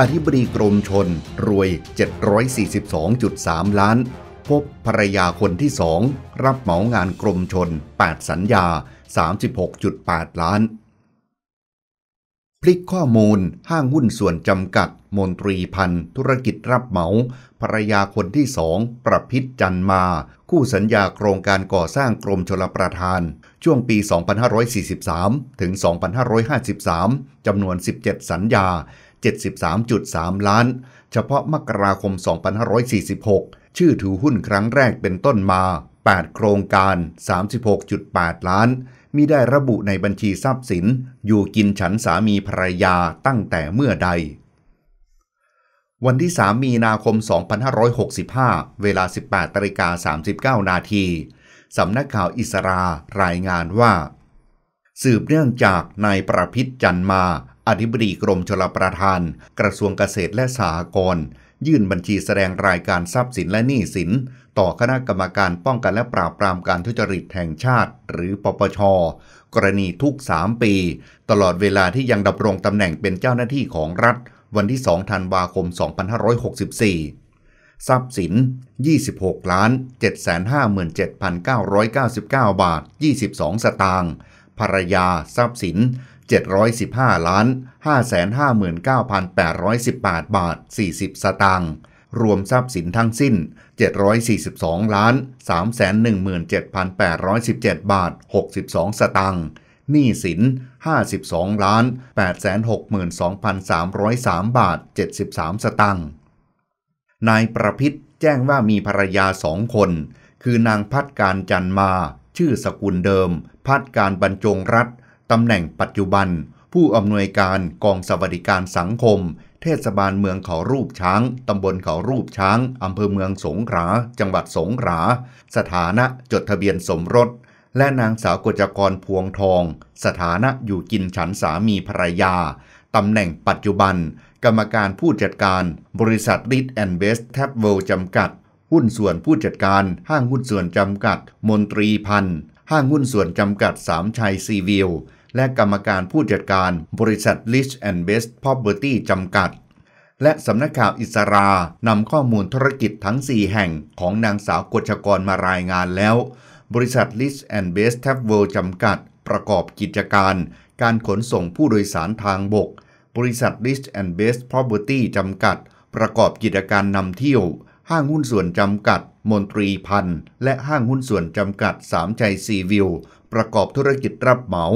อธิบดีกรมชนรวย 742.3 ล้าน พบภรยาคนที่สองรับเหมางานกรมชน 8 สัญญา 36.8 ล้าน พลิกข้อมูล ห้างหุ้นส่วนจำกัดมนตรีพันธธุรกิจรับเหมา ภรยาคนที่สองประพิษจันมา คู่สัญญาโครงการก่อสร้างกรมชลประทาน ช่วงปี 2543ถึง2553 จำนวน 17 สัญญา73.3ล้าน เฉพาะมกราคม 2546 ชื่อถือหุ้นครั้งแรกเป็นต้นมา 8 โครงการ 36.8 ล้าน มีได้ระบุในบัญชีทรัพย์สิน อยู่กินฉันสามีภรรยาตั้งแต่เมื่อใด วันที่ 3 มีนาคม 2565 เวลา 18ตริกา39 นาทีสำนักข่าวอิสรา รายงานว่า สืบเนื่องจากนายประพิษจันมาอธิบดีกรมชลประทาน กระทรวงเกษตรและสหกรณ์ยื่นบัญชีแสดงรายการทรัพย์สินและหนี้สิน ต่อคณะกรรมการป้องกันและปราบปรามการทุจริตแห่งชาติ หรือปปชกรณีทุก 3 ปี ตลอดเวลาที่ยังดำรงตำแหน่งเป็นเจ้าหน้าที่ของรัฐ วันที่2ธันวาคม 2564 ทรัพย์สิน 26ล้าน757,999 บาท 22 สตางค์ภรรยา ทรัพย์สิน715ล้าน559,818 บาท 40 สตางค์รวมทรัพย์สินทั้งสิ้น 742ล้าน317,817 บาท 62 สตางค์หนี้สิน 52ล้าน862,303บาท 73 สตางค์นายประพิษแจ้งว่ามีภรรยาสองคน คือนางพัดการจันมา ชื่อสกุลเดิม พัดการบรรจงรัฐตำแหน่งปัจจุบัน ผู้อำนวยการกองสวัสดิการสังคม เทศบาลเมืองเขารูปช้าง ตำบลเขารูปช้าง อำเภอเมืองสงขลาจังหวัดสงขลาสถานะจดทะเบียนสมรส และนางสาวกจกรพวงทอง สถานะอยู่กินฉันสามีภรรยา ตำแหน่งปัจจุบัน กรรมการผู้จัดการ บริษัทริดแอนเวสแทบเวลจำกัด หุ้นส่วนผู้จัดการห้างหุ้นส่วนจำกัด มนตรีพันธ์ห้างหุ้นส่วนจำกัดสามชัย ซีวิลและกรรมการผู้จัดการ บริษัท Rich and Best Property จำกัด และสำนักข่าวอิสรานำข้อมูลธุรกิจทั้ง 4 แห่งของนางสาวกชกรมารายงานแล้ว บริษัท Rich and Best t a p w o r l d จำกัด ประกอบกิจการ การขนส่งผู้โดยสารทางบก บริษัท Rich and Best Property จำกัด ประกอบกิจการนำเที่ยวห้างหุ้นส่วนจำกัด มนตรีพันธ์และห้างหุ้นส่วนจำกัดสามใจซีวิว ประกอบธุรกิจรับเหมา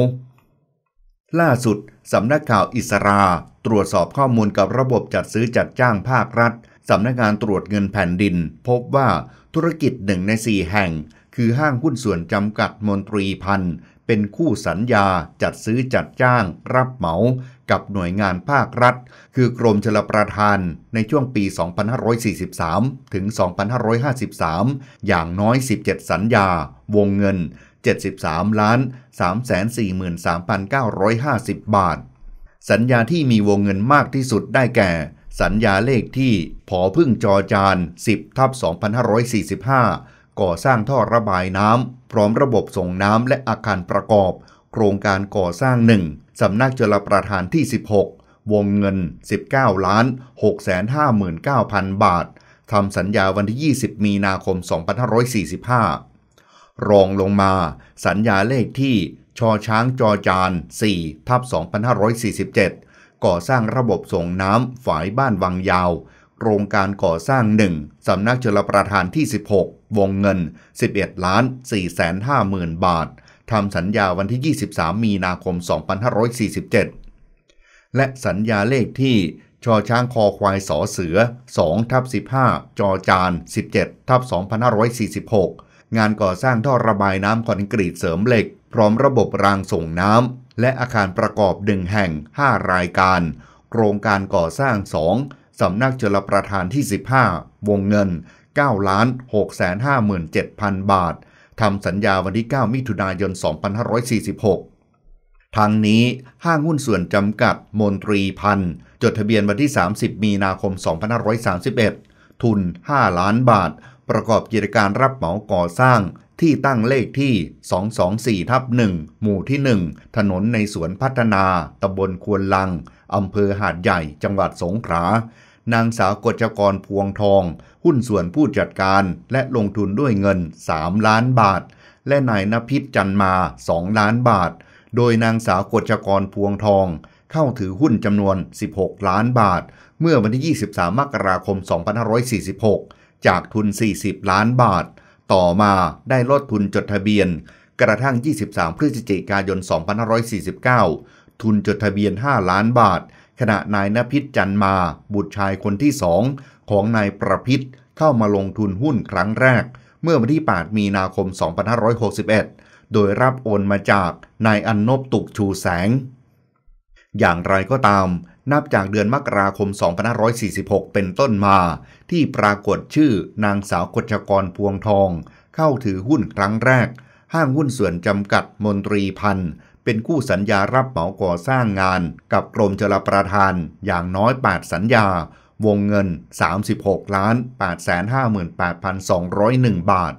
ล่าสุดสำนักข่าวอิสราตรวจสอบข้อมูลกับระบบจัดซื้อจัดจ้างภาครัฐสำนักงานตรวจเงินแผ่นดิน พบว่าธุรกิจหนึ่งในสี่แห่ง คือห้างหุ้นส่วนจำกัดมนตรีพันธ์เป็นคู่สัญญาจัดซื้อจัดจ้าง รับเหมากับหน่วยงานภาครัฐ คือกรมชลประทานในช่วงปี 2543 ถึง 2553 อย่างน้อย 17 สัญญา วงเงิน 73 ล้าน343,950 บาท สัญญาที่มีวงเงินมากที่สุดได้แก่ สัญญาเลขที่ผอพึ่งจอจาน 10ทับ2545 ก่อสร้างท่อระบายน้ำพร้อมระบบส่งน้ำและอาคารประกอบโครงการก่อสร้างหนึ่งสำนักจลประทานที่ 16 วงเงิน 19 ล้าน659,000 บาท ทำสัญญาวันที่ 20 มีนาคม 2545 รองลงมา สัญญาเลขที่ชอช้างจอจาน 4ทับ2547 ก่อสร้างระบบส่งน้ำฝายบ้านวังยาว โครงการก่อสร้างหนึ่งสำนักจลประทานที่ 16 วงเงิน 11ล้าน4,50,000บาททำสัญญาวันที่ 23 มีนาคม 2547 และสัญญาเลขที่ชอช้างคอควายสอเสือ 2ทับ15จอจาน 17ทับ2546 งานก่อสร้างท่อระบายน้ำคอนกรีตเสริมเหล็ก พร้อมระบบรางส่งน้ำและอาคารประกอบหนึ่งแห่ง 5 รายการ โครงการก่อสร้าง 2 สำนักจลประทานที่ 15 วงเงิน 9 6 5 7 0 0 0 บาททำสัญญาวันที่ 9 มิถุนายน 2546 ทางนี้ห้างหุ้นส่วนจำกัด มนตรีพันธ์จดทะเบียนวันที่ 30 มีนาคม 2531 ทุน 5 ล้านบาท ประกอบกิจการรับเหมาก่อสร้างที่ตั้งเลขที่ 224 ทับ 1 หมู่ที่ 1 ถนนในสวนพัฒนา ตำบลควนลัง อำเภอหาดใหญ่จังหวัดสงขลา นางสาวกฎจกรพวงทองหุ้นส่วนผู้จัดการและลงทุนด้วยเงิน 3 ล้านบาท และนายนพิษจันมา 2 ล้านบาท โดยนางสาวกฎชกรพวงทอง เข้าถือหุ้นจำนวน 16 ล้านบาท เมื่อวันที่ 23 มกราคม 2546 จากทุน 40 ล้านบาท ต่อมาได้ลดทุนจดทะเบียนกระทั่ง 23 พฤศจิกายน 2549 ทุนจดทะเบียน 5 ล้านบาทขณะนายนพิษจันมาบุตรชายคนที่สอง ของนายประพิษเข้ามาลงทุนหุ้นครั้งแรก เมื่อวันที่ 8 มีนาคม 2561 โดยรับโอนมาจากนายอันนบตุกชูแสง อย่างไรก็ตาม นับจากเดือนมกราคม 2546 เป็นต้นมา ที่ปรากฏชื่อนางสาวกชกรพวงทอง เข้าถือหุ้นครั้งแรก ห้างหุ้นส่วนจำกัดมนตรีพันธ์เป็นคู่สัญญารับเหมาก่อสร้างงานกับกรมชลประทานอย่างน้อย8สัญญาวงเงิน 36 ล้าน858,201 บาท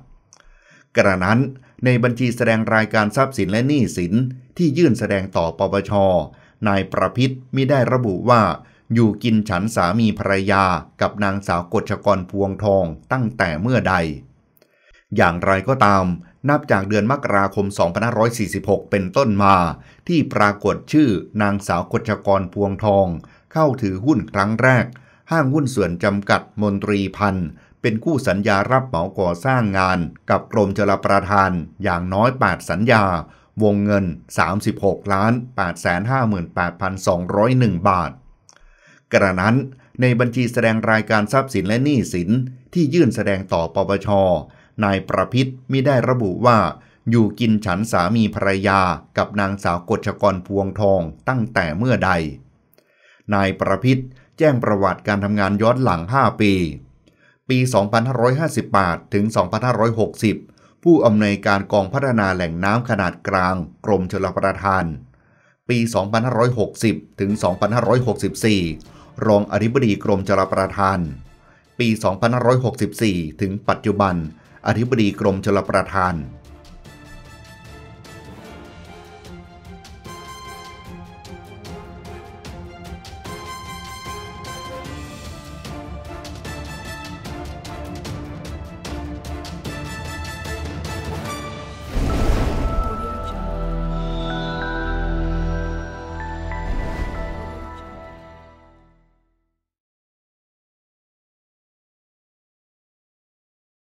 กระนั้นในบัญชีแสดงรายการทรัพย์สินและหนี้สิน ที่ยื่นแสดงต่อปปช นายประพิษมิได้ระบุว่าอยู่กินฉันสามีภรรยากับนางสาวกฎชกรพวงทองตั้งแต่เมื่อใด อย่างไรก็ตามนับจากเดือนมกราคม 2546 เป็นต้นมา ที่ปรากฏชื่อนางสาวกชกรพวงทอง เข้าถือหุ้นครั้งแรก ห้างหุ้นส่วนจำกัดมนตรีพันธ์เป็นคู่สัญญารับเหมาก่อสร้างงานกับกรมชลประทานอย่างน้อย8สัญญาวงเงิน 36 ล้าน858,201 บาท กระนั้นในบัญชีแสดงรายการทรัพย์สินและหนี้สิน ที่ยื่นแสดงต่อปปชนายประพิษมิได้ระบุว่าอยู่กินฉันสามีภรรยากับนางสาวกฎชกรพวงทองตั้งแต่เมื่อใด นายประพิษแจ้งประวัติการทำงานย้อนหลัง 5 ปี ปี 2558ถึง2560 ผู้อำนวยการกองพัฒนาแหล่งน้ำขนาดกลาง กรมชลประทาน ปี 2560ถึง2564 รองอธิบดีกรมชลประทาน ปี2564ถึงปัจจุบันอธิบดีกรมชลประทาน